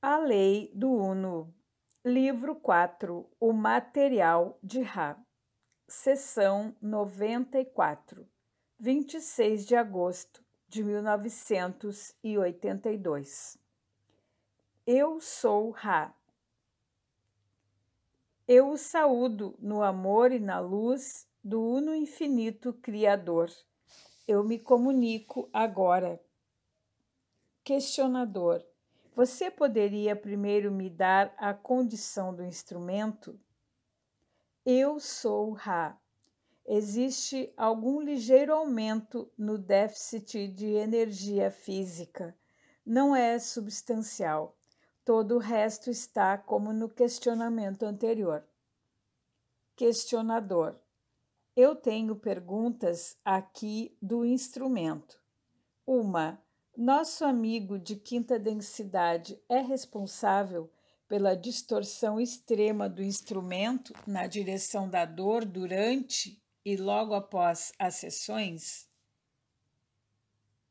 A Lei do Uno, Livro 4, O Material de Ra, Seção 94, 26 de agosto de 1982. Eu sou Ra. Eu o saúdo no amor e na luz do Uno Infinito Criador. Eu me comunico agora. Questionador você poderia primeiro me dar a condição do instrumento? Eu sou Ra. Existe algum ligeiro aumento no déficit de energia física. Não é substancial. Todo o resto está como no questionamento anterior. Questionador: Eu tenho perguntas aqui do instrumento. Uma nosso amigo de quinta densidade é responsável pela distorção extrema do instrumento na direção da dor durante e logo após as sessões?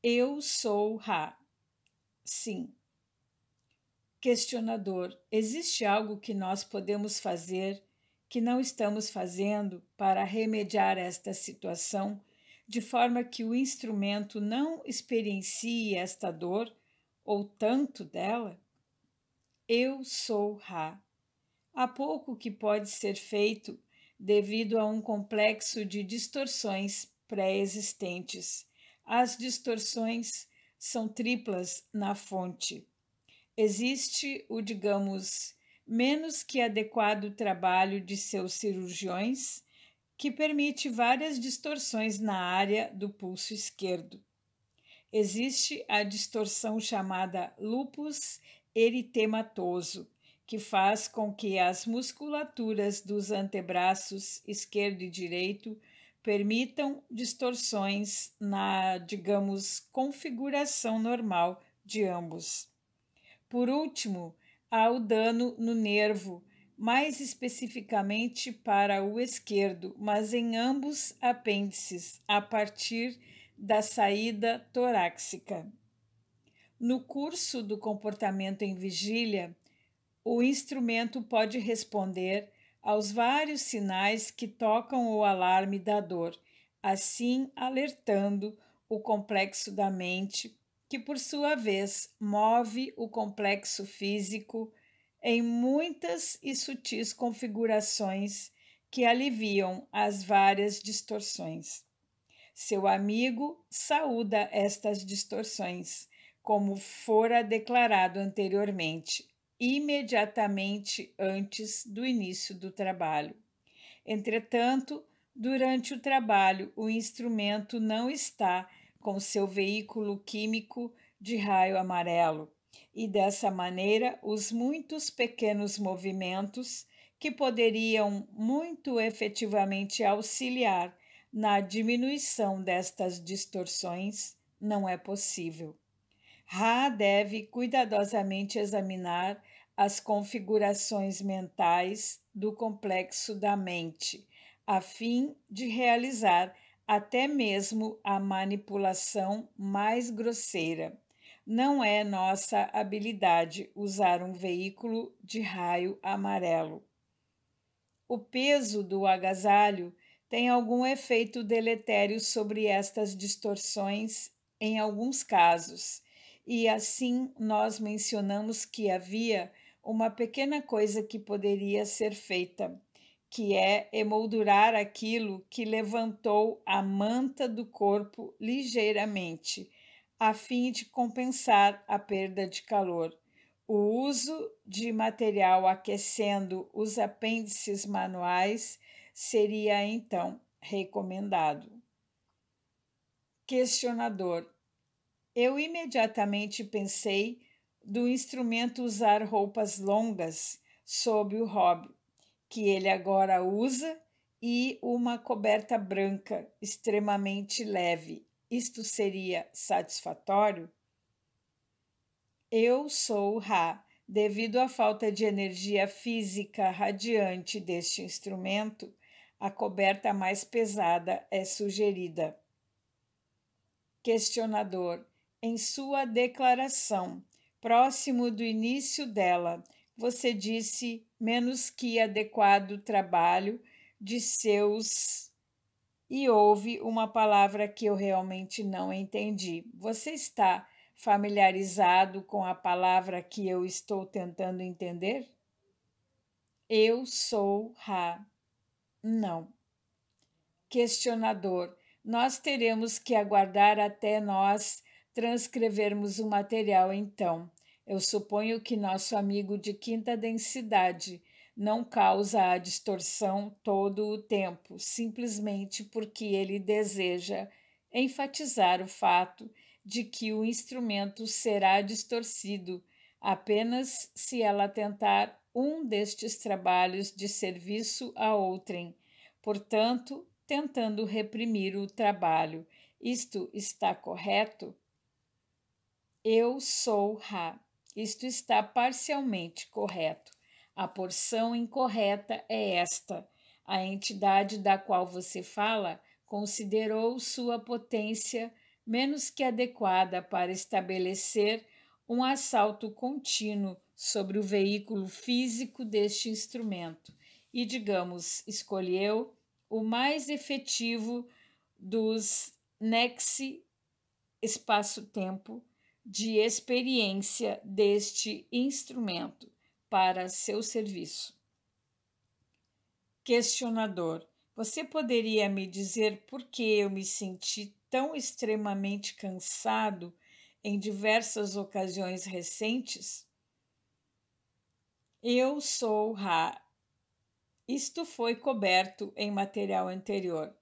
Eu sou Ra. Sim. Questionador: existe algo que nós podemos fazer que não estamos fazendo para remediar esta situação de forma que o instrumento não experiencie esta dor ou tanto dela? Eu sou Ra. Há pouco que pode ser feito devido a um complexo de distorções pré-existentes. As distorções são triplas na fonte. Existe o, digamos, menos que adequado trabalho de seus cirurgiões que permite várias distorções na área do pulso esquerdo. Existe a distorção chamada lupus eritematoso, que faz com que as musculaturas dos antebraços esquerdo e direito permitam distorções na, digamos, configuração normal de ambos. Por último, há o dano no nervo mais especificamente para o esquerdo, mas em ambos apêndices, a partir da saída torácica. No curso do comportamento em vigília, o instrumento pode responder aos vários sinais que tocam o alarme da dor, assim alertando o complexo da mente, que por sua vez move o complexo físico em muitas e sutis configurações que aliviam as várias distorções. Seu amigo saúda estas distorções, como fora declarado anteriormente, imediatamente antes do início do trabalho. Entretanto, durante o trabalho, o instrumento não está com seu veículo químico de raio amarelo, e dessa maneira, os muitos pequenos movimentos que poderiam muito efetivamente auxiliar na diminuição destas distorções não é possível. Ra deve cuidadosamente examinar as configurações mentais do complexo da mente, a fim de realizar até mesmo a manipulação mais grosseira não é nossa habilidade usar um veículo de raio amarelo. O peso do agasalho tem algum efeito deletério sobre estas distorções em alguns casos, e assim nós mencionamos que havia uma pequena coisa que poderia ser feita, que é emoldurar aquilo que levantou a manta do corpo ligeiramente a fim de compensar a perda de calor. O uso de material aquecendo os apêndices manuais seria então recomendado. Questionador: Eu imediatamente pensei do instrumento usar roupas longas sob o hobby, que ele agora usa, e uma coberta branca extremamente leve isto seria satisfatório? Eu sou Ra, devido à falta de energia física radiante deste instrumento, a coberta mais pesada é sugerida. Questionador: Em sua declaração, próximo do início dela, você disse menos que adequado trabalho de seus e houve uma palavra que eu realmente não entendi. Você está familiarizado com a palavra que eu estou tentando entender? Eu sou Ra. Não. Questionador: Nós teremos que aguardar até nós transcrevermos o material, então. Eu suponho que nosso amigo de quinta densidade não causa a distorção todo o tempo, simplesmente porque ele deseja enfatizar o fato de que o instrumento será distorcido apenas se ela tentar um destes trabalhos de serviço a outrem, portanto, tentando reprimir o trabalho. Isto está correto? Eu sou Ra. Isto está parcialmente correto. A porção incorreta é esta: a entidade da qual você fala considerou sua potência menos que adequada para estabelecer um assalto contínuo sobre o veículo físico deste instrumento e, digamos, escolheu o mais efetivo dos nexi espaço-tempo de experiência deste instrumento, para seu serviço. Questionador: Você poderia me dizer por que eu me senti tão extremamente cansado em diversas ocasiões recentes? Eu sou Ra. Isto foi coberto em material anterior.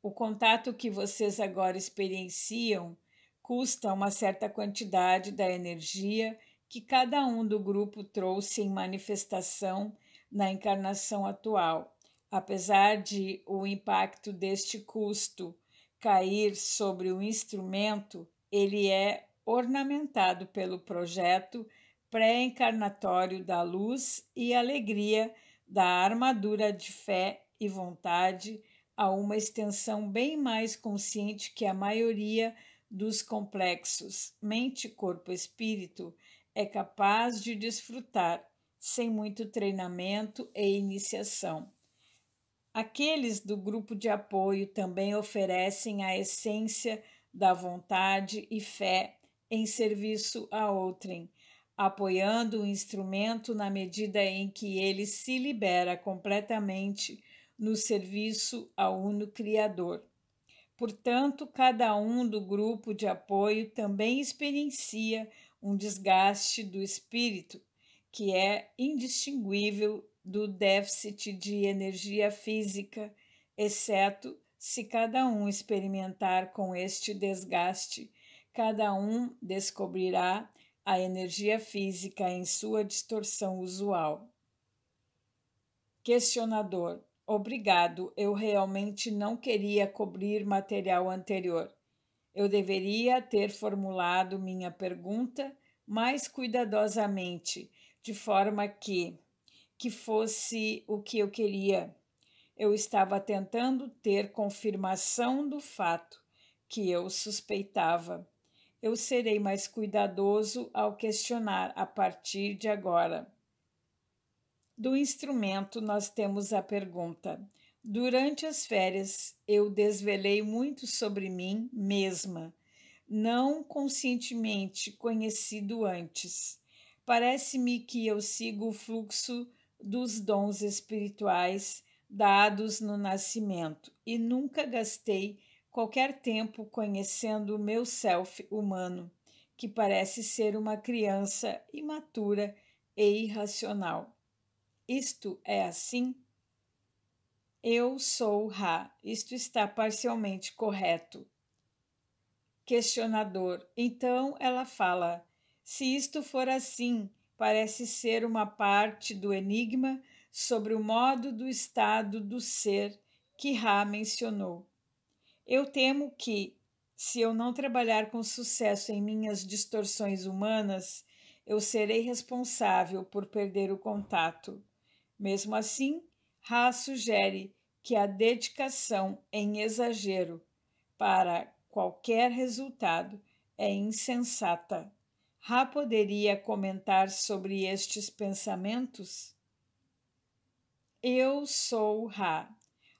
O contato que vocês agora experienciam custa uma certa quantidade da energia que cada um do grupo trouxe em manifestação na encarnação atual, apesar de o impacto deste custo cair sobre o instrumento, ele é ornamentado pelo projeto pré-encarnatório da luz e alegria da armadura de fé e vontade a uma extensão bem mais consciente que a maioria dos complexos mente, corpo, espírito é capaz de desfrutar sem muito treinamento e iniciação. Aqueles do grupo de apoio também oferecem a essência da vontade e fé em serviço a outrem, apoiando o instrumento na medida em que ele se libera completamente no serviço ao Uno Criador. Portanto, cada um do grupo de apoio também experiencia um desgaste do espírito que é indistinguível do déficit de energia física, exceto se cada um experimentar com este desgaste, cada um descobrirá a energia física em sua distorção usual. Questionador: Obrigado, eu realmente não queria cobrir material anterior. Eu deveria ter formulado minha pergunta mais cuidadosamente, de forma que que fosse o que eu queria. Eu estava tentando ter confirmação do fato que eu suspeitava. Eu serei mais cuidadoso ao questionar a partir de agora. Do instrumento, nós temos a pergunta: Durante as férias, eu desvelei muito sobre mim mesma, não conscientemente conhecido antes. Parece-me que eu sigo o fluxo dos dons espirituais dados no nascimento e nunca gastei qualquer tempo conhecendo o meu self humano, que parece ser uma criança imatura e irracional. Isto é assim? Eu sou Ra. Isto está parcialmente correto. Questionador. Então ela fala: Se isto for assim, parece ser uma parte do enigma sobre o modo do estado do ser que Ra mencionou. Eu temo que, se eu não trabalhar com sucesso em minhas distorções humanas, eu serei responsável por perder o contato. Mesmo assim, Haas sugere que a dedicação em exagero para qualquer resultado é insensata. Ra poderia comentar sobre estes pensamentos? Eu sou Ra.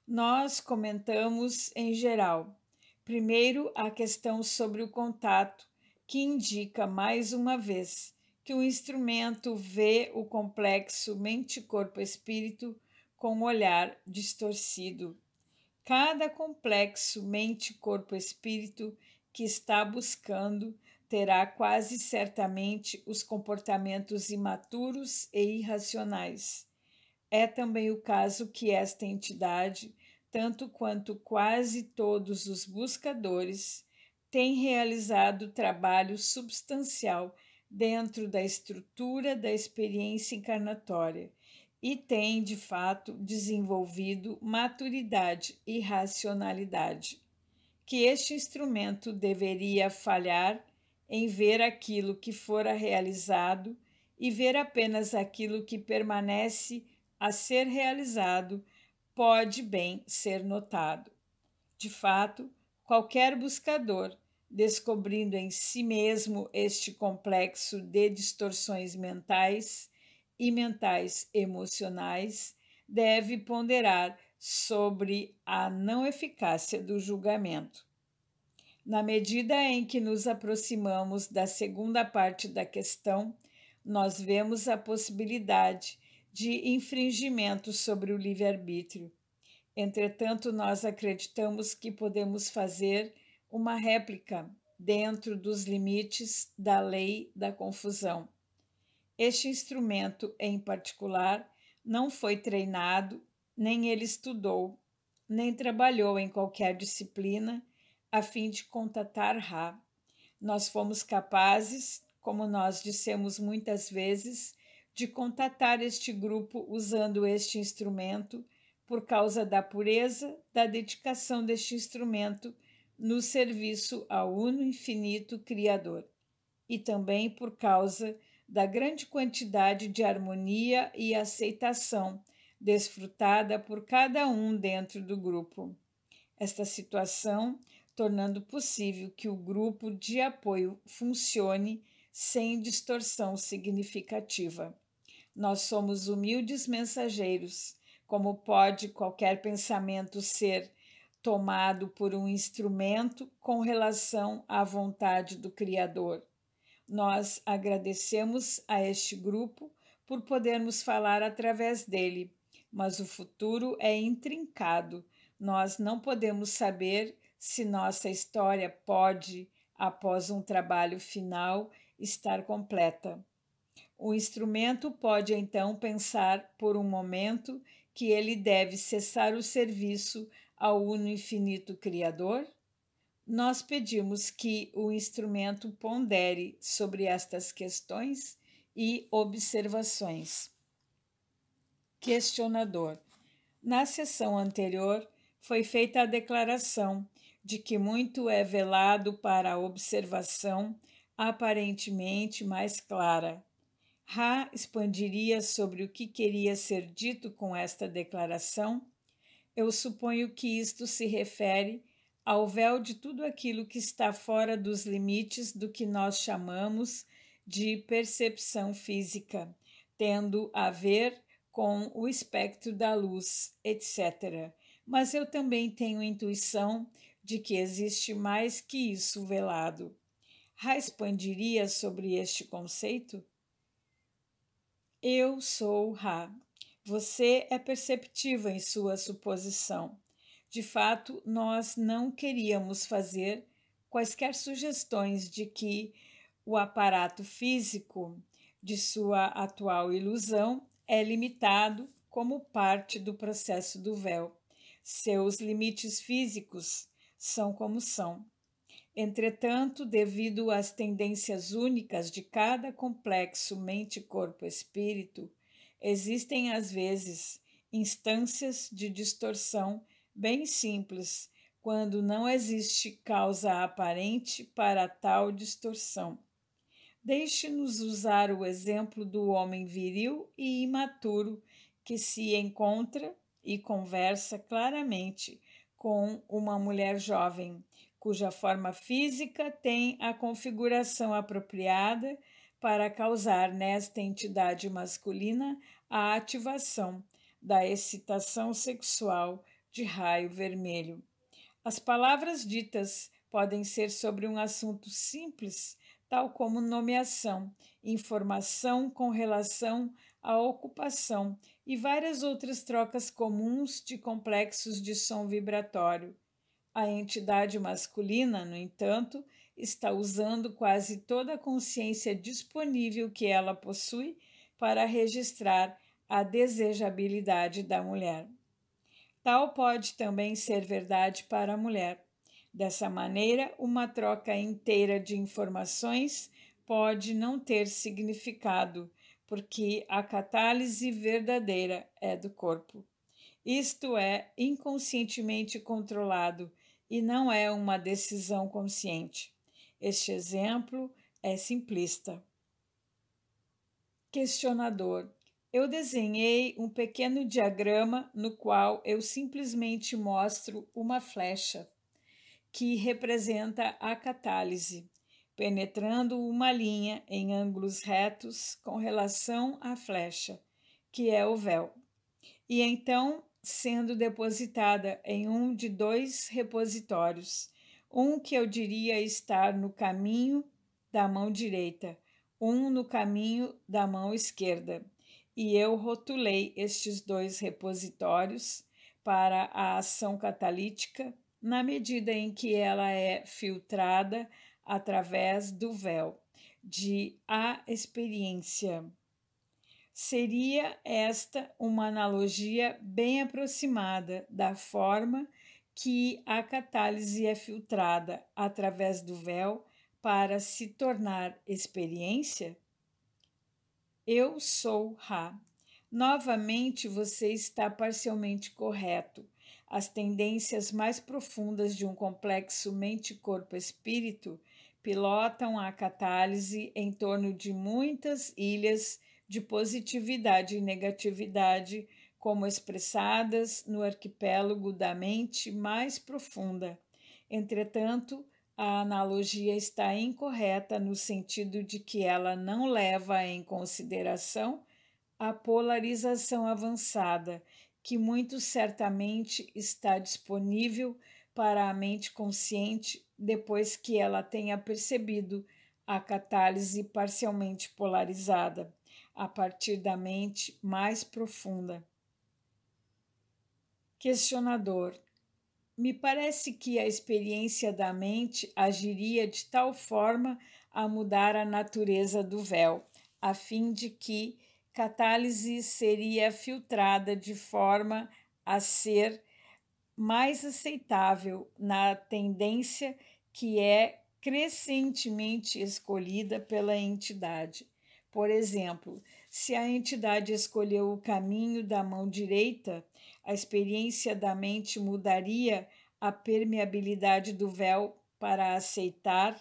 Nós comentamos em geral. Primeiro, a questão sobre o contato, que indica mais uma vez que o instrumento vê o complexo mente-corpo-espírito com olhar distorcido. Cada complexo mente, corpo, espírito que está buscando terá quase certamente os comportamentos imaturos e irracionais. É também o caso que esta entidade, tanto quanto quase todos os buscadores, tem realizado trabalho substancial dentro da estrutura da experiência encarnatória e tem, de fato, desenvolvido maturidade e racionalidade, que este instrumento deveria falhar em ver aquilo que fora realizado e ver apenas aquilo que permanece a ser realizado pode bem ser notado. De fato, qualquer buscador, descobrindo em si mesmo este complexo de distorções mentais, e mentais emocionais, deve ponderar sobre a não eficácia do julgamento. Na medida em que nos aproximamos da segunda parte da questão, nós vemos a possibilidade de infringimento sobre o livre-arbítrio. Entretanto, nós acreditamos que podemos fazer uma réplica dentro dos limites da lei da confusão. Este instrumento, em particular, não foi treinado, nem ele estudou, nem trabalhou em qualquer disciplina a fim de contatar Ra. Nós fomos capazes, como nós dissemos muitas vezes, de contatar este grupo usando este instrumento por causa da pureza da dedicação deste instrumento no serviço ao Uno Infinito Criador e também por causa da grande quantidade de harmonia e aceitação desfrutada por cada um dentro do grupo. Esta situação tornando possível que o grupo de apoio funcione sem distorção significativa. Nós somos humildes mensageiros. Como pode qualquer pensamento ser tomado por um instrumento com relação à vontade do Criador? Nós agradecemos a este grupo por podermos falar através dele, mas o futuro é intrincado. Nós não podemos saber se nossa história pode, após um trabalho final, estar completa. O instrumento pode então pensar por um momento que ele deve cessar o serviço ao uno infinito Criador? Nós pedimos que o instrumento pondere sobre estas questões e observações. Questionador: Na sessão anterior foi feita a declaração de que muito é velado para a observação aparentemente mais clara. Ra expandiria sobre o que queria ser dito com esta declaração? Eu suponho que isto se refere ao véu de tudo aquilo que está fora dos limites do que nós chamamos de percepção física, tendo a ver com o espectro da luz, etc. Mas eu também tenho intuição de que existe mais que isso velado. Ra expandiria sobre este conceito? Eu sou Ra. Você é perceptiva em sua suposição. De fato, nós não queríamos fazer quaisquer sugestões de que o aparato físico de sua atual ilusão é limitado como parte do processo do véu. Seus limites físicos são como são. Entretanto, devido às tendências únicas de cada complexo mente-corpo-espírito, existem às vezes instâncias de distorção bem simples, quando não existe causa aparente para tal distorção. Deixe-nos usar o exemplo do homem viril e imaturo que se encontra e conversa claramente com uma mulher jovem, cuja forma física tem a configuração apropriada para causar nesta entidade masculina a ativação da excitação sexual de raio vermelho. As palavras ditas podem ser sobre um assunto simples, tal como nomeação, informação com relação à ocupação e várias outras trocas comuns de complexos de som vibratório. A entidade masculina, no entanto, está usando quase toda a consciência disponível que ela possui para registrar a desejabilidade da mulher. Tal pode também ser verdade para a mulher. Dessa maneira, uma troca inteira de informações pode não ter significado, porque a catálise verdadeira é do corpo. Isto é inconscientemente controlado e não é uma decisão consciente. Este exemplo é simplista. Questionador: eu desenhei um pequeno diagrama no qual eu simplesmente mostro uma flecha que representa a catálise, penetrando uma linha em ângulos retos com relação à flecha, que é o véu, e então sendo depositada em um de dois repositórios, um que eu diria estar no caminho da mão direita, um no caminho da mão esquerda e eu rotulei estes dois repositórios para a ação catalítica na medida em que ela é filtrada através do véu de a experiência. Seria esta uma analogia bem aproximada da forma que a catálise é filtrada através do véu para se tornar experiência? Eu sou Ra. Novamente você está parcialmente correto. As tendências mais profundas de um complexo mente-corpo-espírito pilotam a catálise em torno de muitas ilhas de positividade e negatividade, como expressadas no arquipélago da mente mais profunda. Entretanto, a analogia está incorreta no sentido de que ela não leva em consideração a polarização avançada, que muito certamente está disponível para a mente consciente depois que ela tenha percebido a catálise parcialmente polarizada, a partir da mente mais profunda. Questionador: me parece que a experiência da mente agiria de tal forma a mudar a natureza do véu, a fim de que catálise seria filtrada de forma a ser mais aceitável na tendência que é crescentemente escolhida pela entidade. Por exemplo, se a entidade escolheu o caminho da mão direita, a experiência da mente mudaria a permeabilidade do véu para aceitar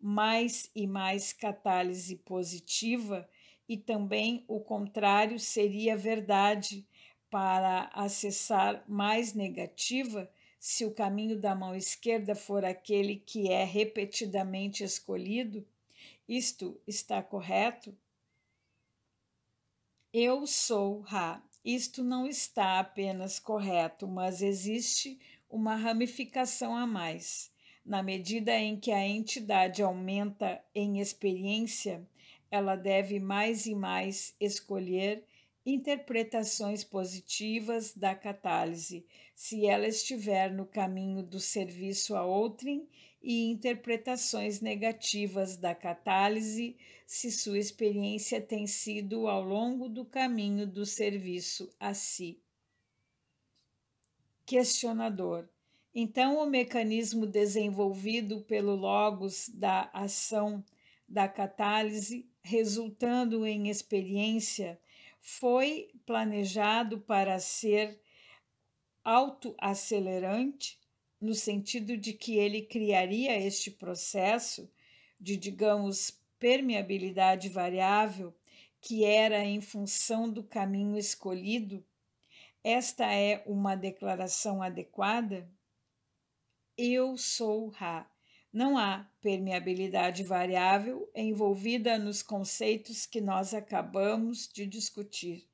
mais e mais catálise positiva, e também o contrário seria verdade para acessar mais negativa se o caminho da mão esquerda for aquele que é repetidamente escolhido? Isto está correto? Eu sou Ra. Isto não está apenas correto, mas existe uma ramificação a mais. Na medida em que a entidade aumenta em experiência, ela deve mais e mais escolher interpretações positivas da catálise, se ela estiver no caminho do serviço a outrem, e interpretações negativas da catálise, se sua experiência tem sido ao longo do caminho do serviço a si. Questionador. Então, o mecanismo desenvolvido pelo Logos da ação da catálise, resultando em experiência foi planejado para ser autoacelerante, no sentido de que ele criaria este processo de, digamos, permeabilidade variável, que era em função do caminho escolhido. Esta é uma declaração adequada? Eu sou Ra. Não há permeabilidade variável envolvida nos conceitos que nós acabamos de discutir.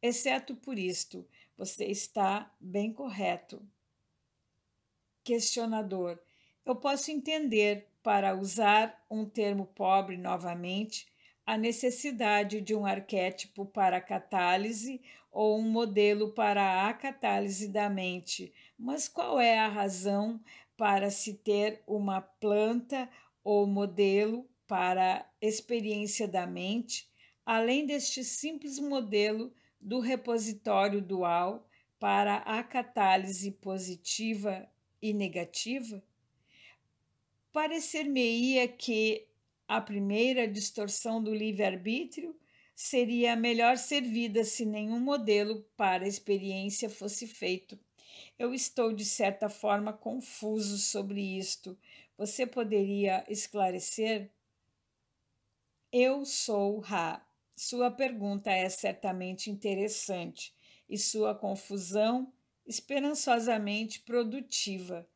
Exceto por isto, você está bem correto. Questionador: Eu posso entender, para usar um termo pobre novamente, a necessidade de um arquétipo para a catálise ou um modelo para a catálise da mente, mas qual é a razão para se ter uma planta ou modelo para experiência da mente, além deste simples modelo do repositório dual para a catálise positiva e negativa? Parecer-me-ia que a primeira distorção do livre-arbítrio seria melhor servida se nenhum modelo para experiência fosse feito. Eu estou, de certa forma, confuso sobre isto. Você poderia esclarecer? Eu sou Ra. Sua pergunta é certamente interessante e sua confusão esperançosamente produtiva.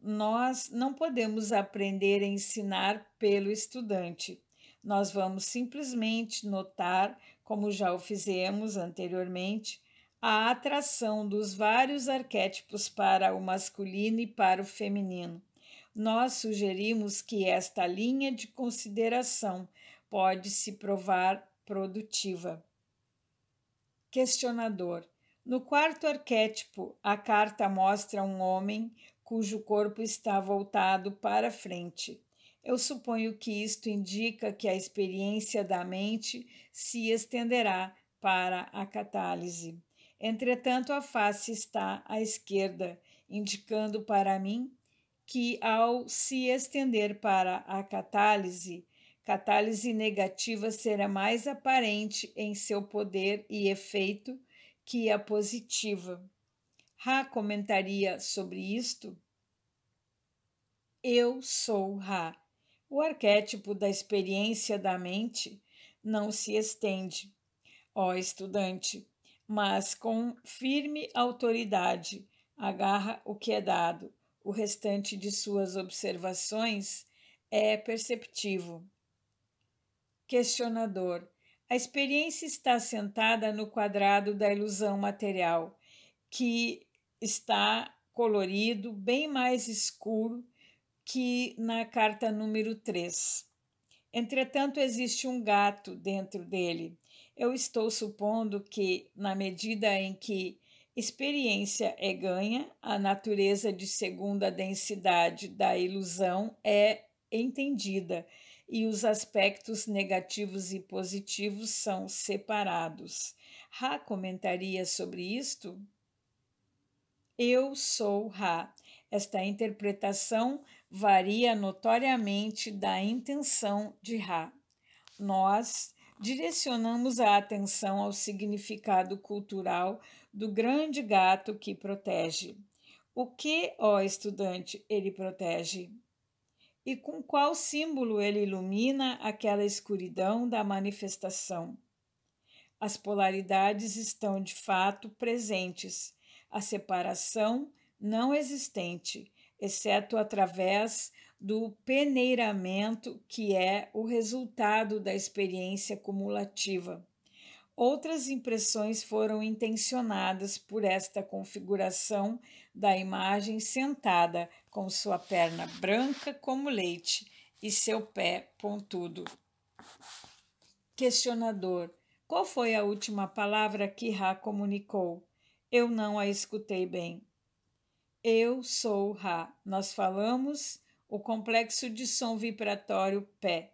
Nós não podemos aprender a ensinar pelo estudante. Nós vamos simplesmente notar, como já o fizemos anteriormente, a atração dos vários arquétipos para o masculino e para o feminino. Nós sugerimos que esta linha de consideração pode se provar produtiva. Questionador: No quarto arquétipo, a carta mostra um homem cujo corpo está voltado para frente. Eu suponho que isto indica que a experiência da mente se estenderá para a catálise. Entretanto, a face está à esquerda, indicando para mim que, ao se estender para a catálise, catálise negativa será mais aparente em seu poder e efeito que a positiva. Ra comentaria sobre isto? Eu sou Ra. O arquétipo da experiência da mente não se estende. Ó estudante, mas com firme autoridade agarra o que é dado. O restante de suas observações é perceptivo. Questionador: A experiência está sentada no quadrado da ilusão material, que está colorido, bem mais escuro que na carta número 3. Entretanto, existe um gato dentro dele eu estou supondo que, na medida em que experiência é ganha, a natureza de segunda densidade da ilusão é entendida e os aspectos negativos e positivos são separados. Ra comentaria sobre isto? Eu sou Ra. Esta interpretação varia notoriamente da intenção de Ra. Nós direcionamos a atenção ao significado cultural do grande gato que protege. O que, ó estudante, ele protege? E com qual símbolo ele ilumina aquela escuridão da manifestação? As polaridades estão de fato presentes, a separação não existente, exceto através do peneiramento, que é o resultado da experiência cumulativa. Outras impressões foram intencionadas por esta configuração da imagem sentada, com sua perna branca como leite e seu pé pontudo. Questionador: Qual foi a última palavra que Ra comunicou? Eu não a escutei bem. Eu sou Ra. Nós falamos o complexo de som vibratório pé.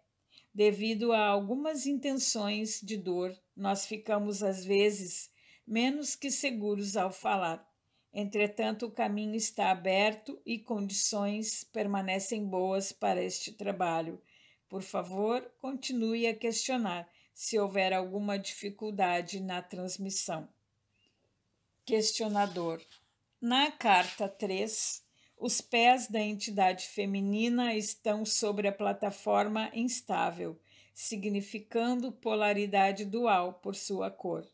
Devido a algumas intenções de dor, nós ficamos às vezes menos que seguros ao falar. Entretanto, o caminho está aberto e condições permanecem boas para este trabalho. Por favor, continue a questionar se houver alguma dificuldade na transmissão. Questionador: Na carta 3, os pés da entidade feminina estão sobre a plataforma instável, significando polaridade dual por sua cor.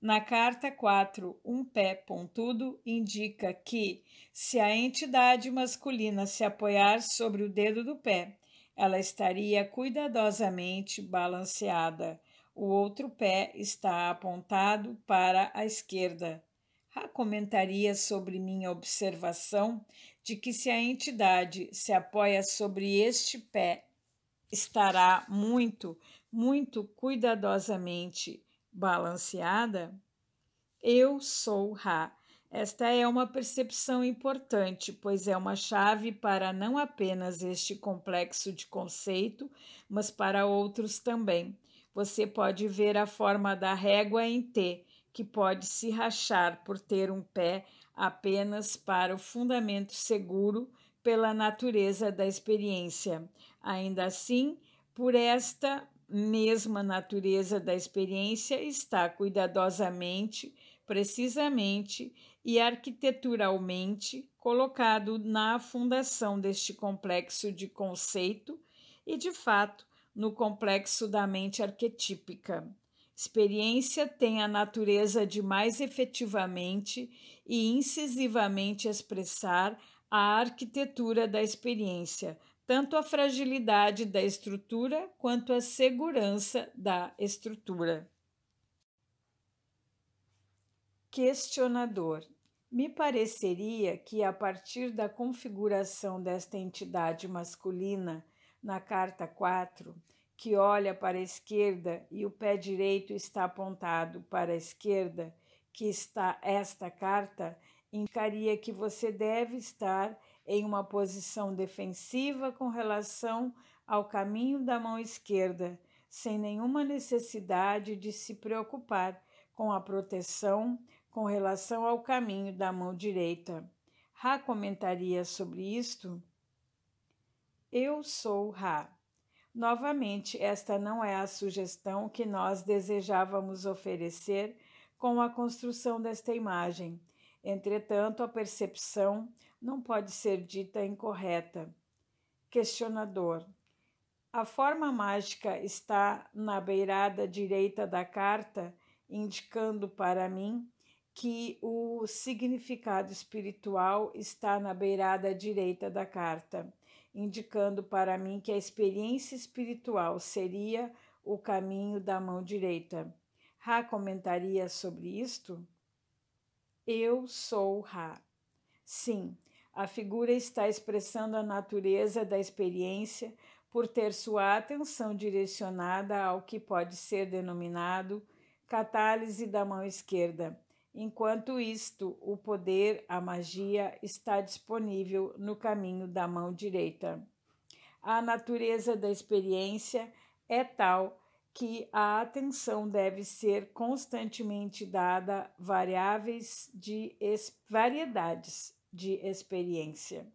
Na carta 4, um pé pontudo indica que, se a entidade masculina se apoiar sobre o dedo do pé, ela estaria cuidadosamente balanceada. O outro pé está apontado para a esquerda. Há comentaria sobre minha observação de que se a entidade se apoia sobre este pé, estará muito, muito cuidadosamente balanceada? Eu sou Ra. Esta é uma percepção importante, pois é uma chave para não apenas este complexo de conceito, mas para outros também. Você pode ver a forma da régua em T, que pode se rachar por ter um pé apenas para o fundamento seguro pela natureza da experiência. Ainda assim, por esta mesma natureza da experiência está cuidadosamente, precisamente e arquiteturalmente colocado na fundação deste complexo de conceito e, de fato, no complexo da mente arquetípica experiência tem a natureza de mais efetivamente e incisivamente expressar a arquitetura da experiência, tanto a fragilidade da estrutura quanto a segurança da estrutura. Questionador. Me pareceria que, a partir da configuração desta entidade masculina na carta 4, que olha para a esquerda e o pé direito está apontado para a esquerda, que está esta carta, indicaria que você deve estar em uma posição defensiva com relação ao caminho da mão esquerda, sem nenhuma necessidade de se preocupar com a proteção com relação ao caminho da mão direita. Ra comentaria sobre isto? Eu sou Ra. Novamente, esta não é a sugestão que nós desejávamos oferecer com a construção desta imagem. Entretanto, a percepção não pode ser dita incorreta. Questionador: A forma mágica está na beirada direita da carta, indicando para mim que o significado espiritual está na beirada direita da carta indicando para mim que a experiência espiritual seria o caminho da mão direita. Ra comentaria sobre isto? Eu sou Ra. Sim, a figura está expressando a natureza da experiência por ter sua atenção direcionada ao que pode ser denominado catálise da mão esquerda, Enquanto isto, o poder, a magia, está disponível no caminho da mão direita. A natureza da experiência é tal que a atenção deve ser constantemente dada variáveis de variedades de experiência.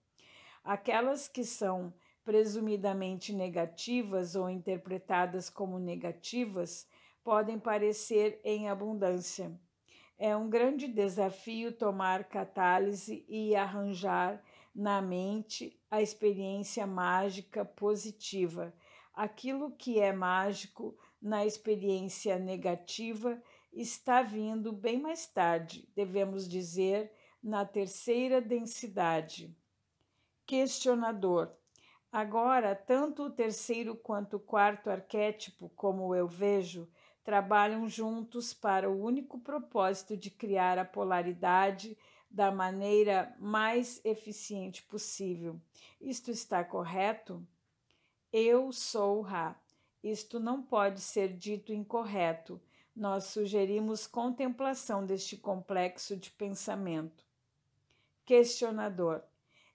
Aquelas que são presumidamente negativas ou interpretadas como negativas podem parecer em abundância é um grande desafio tomar catálise e arranjar na mente a experiência mágica positiva, aquilo que é mágico na experiência negativa está vindo bem mais tarde, devemos dizer, na terceira densidade. Questionador. Agora, tanto o terceiro quanto o quarto arquétipo, como eu vejo, trabalham juntos para o único propósito de criar a polaridade da maneira mais eficiente possível. Isto está correto? Eu sou Ra. Isto não pode ser dito incorreto. Nós sugerimos contemplação deste complexo de pensamento. Questionador.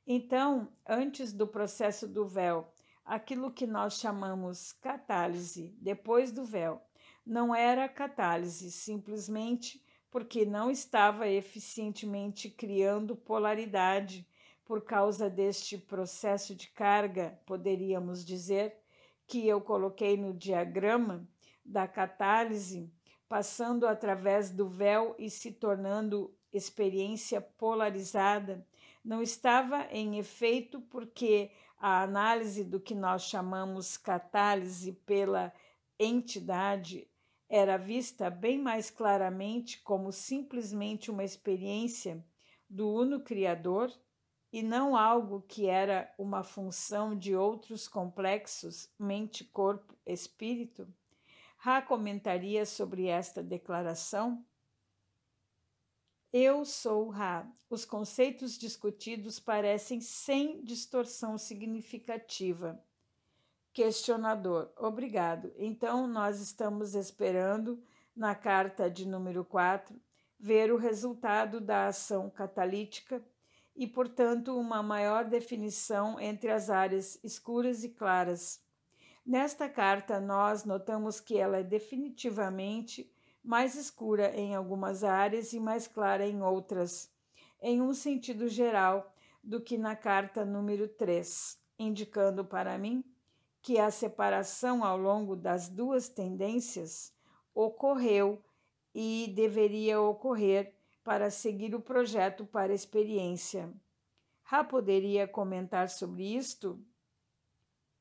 Então, antes do processo do véu, aquilo que nós chamamos catálise, depois do véu, não era catálise, simplesmente porque não estava eficientemente criando polaridade por causa deste processo de carga, poderíamos dizer, que eu coloquei no diagrama da catálise, passando através do véu e se tornando experiência polarizada, não estava em efeito porque a análise do que nós chamamos catálise pela entidade era vista bem mais claramente como simplesmente uma experiência do Uno Criador e não algo que era uma função de outros complexos mente, corpo, espírito? Ra comentaria sobre esta declaração. Eu sou Ra. Os conceitos discutidos parecem sem distorção significativa. Questionador: Obrigado. Então, nós estamos esperando, na carta de número 4, ver o resultado da ação catalítica e, portanto, uma maior definição entre as áreas escuras e claras. Nesta carta, nós notamos que ela é definitivamente mais escura em algumas áreas e mais clara em outras, em um sentido geral, do que na carta número 3, indicando para mim que a separação ao longo das duas tendências ocorreu e deveria ocorrer para seguir o projeto para experiência. Ra poderia comentar sobre isto?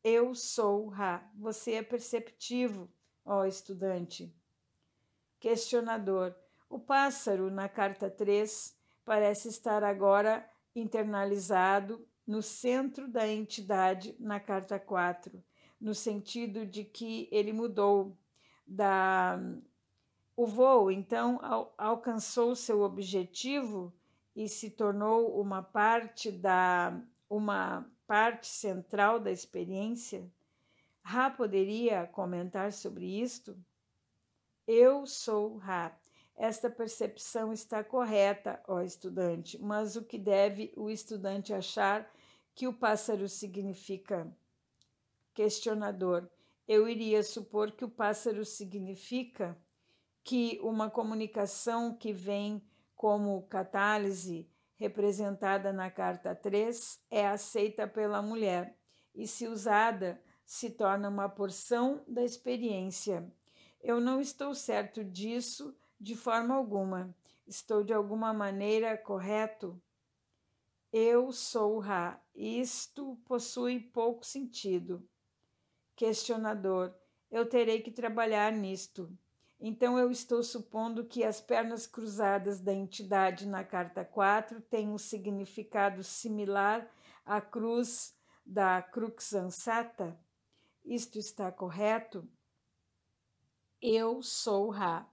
Eu sou Ra. Você é perceptivo, ó estudante. Questionador: O pássaro na carta 3 parece estar agora internalizado no centro da entidade na carta 4 no sentido de que ele mudou da o voo, então, al, alcançou seu objetivo e se tornou uma parte da uma parte central da experiência? Ra poderia comentar sobre isto? Eu sou Ra. Esta percepção está correta, ó estudante, mas o que deve o estudante achar que o pássaro significa? Questionador: Eu iria supor que o pássaro significa que uma comunicação que vem como catálise, representada na carta 3, é aceita pela mulher e, se usada, se torna uma porção da experiência. Eu não estou certo disso de forma alguma. Estou de alguma maneira correto? Eu sou Ra. Isto possui pouco sentido. Questionador: Eu terei que trabalhar nisto. Então eu estou supondo que as pernas cruzadas da entidade na carta 4 têm um significado similar à cruz da crux ansata? Isto está correto? Eu sou Ra.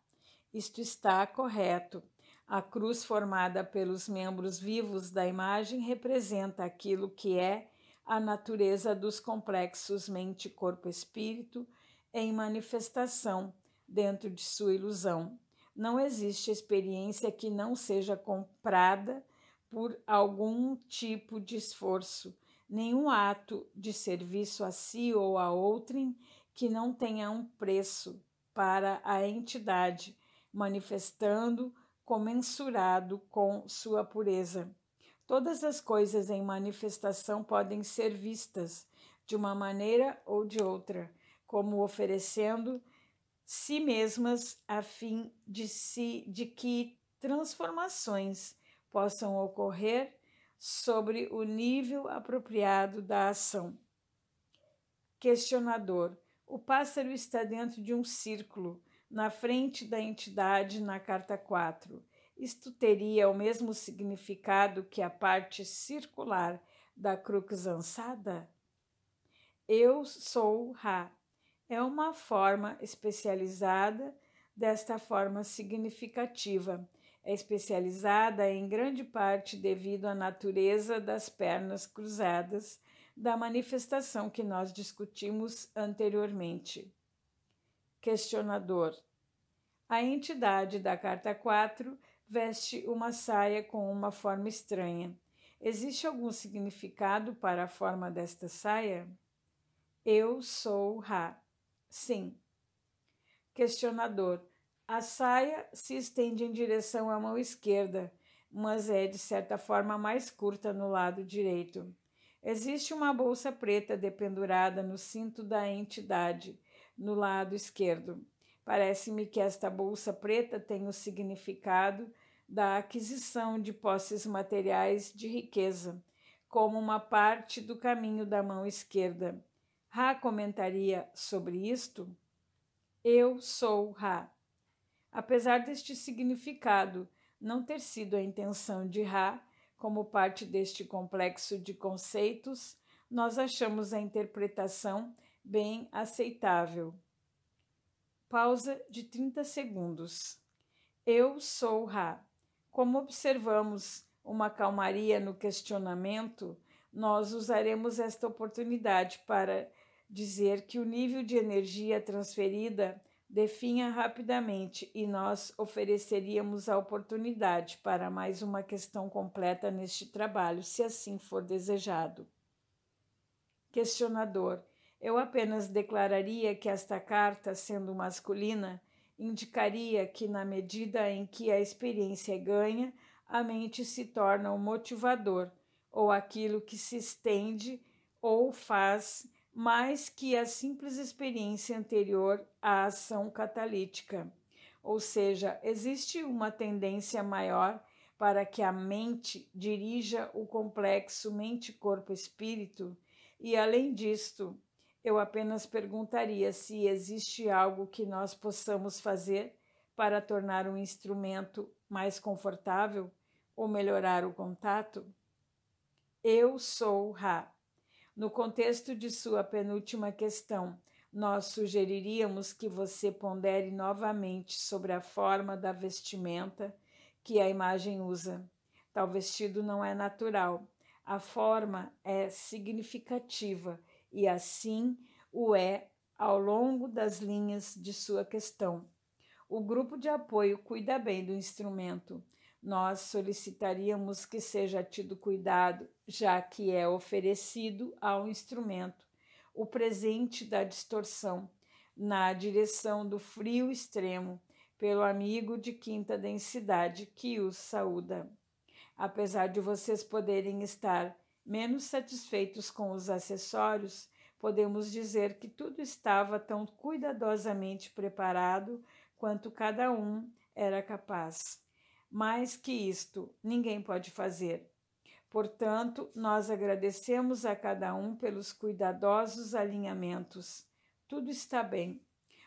Isto está correto. A cruz formada pelos membros vivos da imagem representa aquilo que é a natureza dos complexos mente, corpo, espírito em manifestação dentro de sua ilusão. Não existe experiência que não seja comprada por algum tipo de esforço, nenhum ato de serviço a si ou a outrem que não tenha um preço para a entidade, manifestando comensurado com sua pureza. Todas as coisas em manifestação podem ser vistas de uma maneira ou de outra, como oferecendo si mesmas a fim de, si, de que transformações possam ocorrer sobre o nível apropriado da ação. Questionador: O pássaro está dentro de um círculo, na frente da entidade na carta 4. Isto teria o mesmo significado que a parte circular da crux ansada? Eu sou Ra. É uma forma especializada desta forma significativa. É especializada em grande parte devido à natureza das pernas cruzadas da manifestação que nós discutimos anteriormente. Questionador: A entidade da carta 4 veste uma saia com uma forma estranha. Existe algum significado para a forma desta saia? Eu sou Ra. Sim. Questionador: A saia se estende em direção à mão esquerda, mas é de certa forma mais curta no lado direito. Existe uma bolsa preta dependurada no cinto da entidade, no lado esquerdo. Parece-me que esta bolsa preta tem o significado da aquisição de posses materiais de riqueza, como uma parte do caminho da mão esquerda. Ra comentaria sobre isto? Eu sou Ra. Apesar deste significado não ter sido a intenção de Ra, como parte deste complexo de conceitos, nós achamos a interpretação bem aceitável. Pausa de 30 segundos. Eu sou Ra. Como observamos uma calmaria no questionamento, nós usaremos esta oportunidade para dizer que o nível de energia transferida definha rapidamente e nós ofereceríamos a oportunidade para mais uma questão completa neste trabalho, se assim for desejado. Questionador: Eu apenas declararia que esta carta, sendo masculina, indicaria que, na medida em que a experiência é ganha, a mente se torna o um motivador, ou aquilo que se estende ou faz mais que a simples experiência anterior à ação catalítica. Ou seja, existe uma tendência maior para que a mente dirija o complexo mente-corpo-espírito, e além disto, eu apenas perguntaria se existe algo que nós possamos fazer para tornar um instrumento mais confortável ou melhorar o contato? Eu sou Ra. No contexto de sua penúltima questão, nós sugeriríamos que você pondere novamente sobre a forma da vestimenta que a imagem usa. Tal vestido não é natural. A forma é significativa e assim o é ao longo das linhas de sua questão. O grupo de apoio cuida bem do instrumento. Nós solicitaríamos que seja tido cuidado, já que é oferecido ao instrumento o presente da distorção, na direção do frio extremo, pelo amigo de quinta densidade que os saúda. Apesar de vocês poderem estar Menos satisfeitos com os acessórios, podemos dizer que tudo estava tão cuidadosamente preparado quanto cada um era capaz. Mais que isto, ninguém pode fazer. Portanto, nós agradecemos a cada um pelos cuidadosos alinhamentos. Tudo está bem.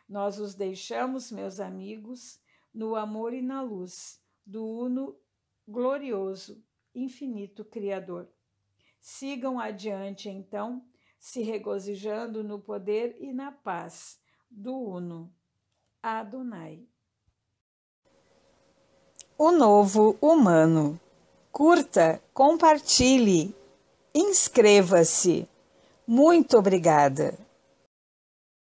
Nós os deixamos, meus amigos, no amor e na luz do Uno glorioso, infinito Criador. Sigam adiante, então, se regozijando no poder e na paz do Uno, Adonai. O novo humano. Curta, compartilhe, inscreva-se. Muito obrigada.